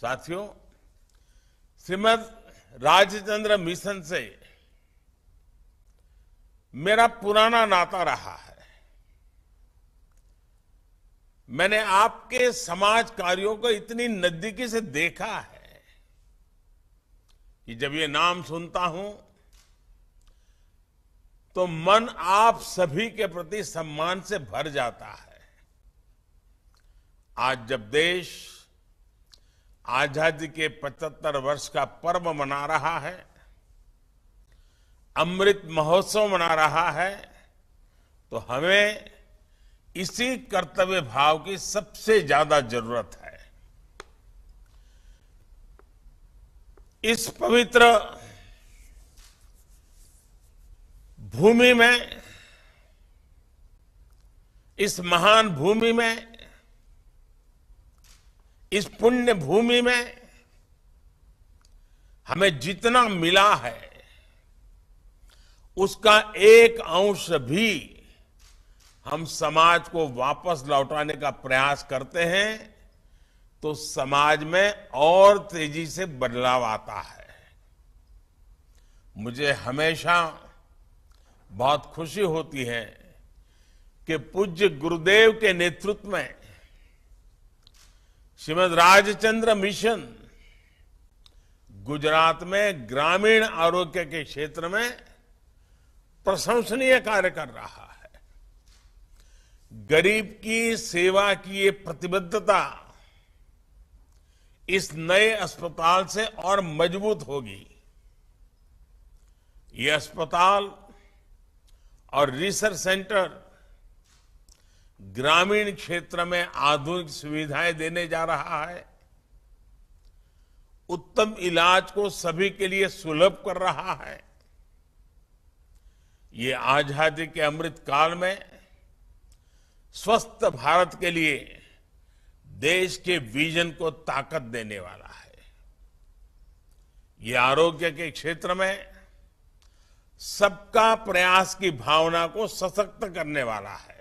साथियों श्रीमद राजचंद्र मिशन से मेरा पुराना नाता रहा है मैंने आपके समाज कार्यों को इतनी नजदीकी से देखा है कि जब ये नाम सुनता हूं तो मन आप सभी के प्रति सम्मान से भर जाता है आज जब देश आजादी के 75 वर्ष का पर्व मना रहा है अमृत महोत्सव मना रहा है तो हमें इसी कर्तव्य भाव की सबसे ज्यादा जरूरत है इस पवित्र भूमि में इस महान भूमि में इस पुण्य भूमि में हमें जितना मिला है उसका एक अंश भी हम समाज को वापस लौटाने का प्रयास करते हैं तो समाज में और तेजी से बदलाव आता है मुझे हमेशा बहुत खुशी होती है कि पूज्य गुरुदेव के नेतृत्व में श्रीमद राजचंद्र मिशन गुजरात में ग्रामीण आरोग्य के क्षेत्र में प्रशंसनीय कार्य कर रहा है गरीब की सेवा की ये प्रतिबद्धता इस नए अस्पताल से और मजबूत होगी ये अस्पताल और रिसर्च सेंटर ग्रामीण क्षेत्र में आधुनिक सुविधाएं देने जा रहा है उत्तम इलाज को सभी के लिए सुलभ कर रहा है ये आजादी के अमृत काल में स्वस्थ भारत के लिए देश के विजन को ताकत देने वाला है ये आरोग्य के क्षेत्र में सबका प्रयास की भावना को सशक्त करने वाला है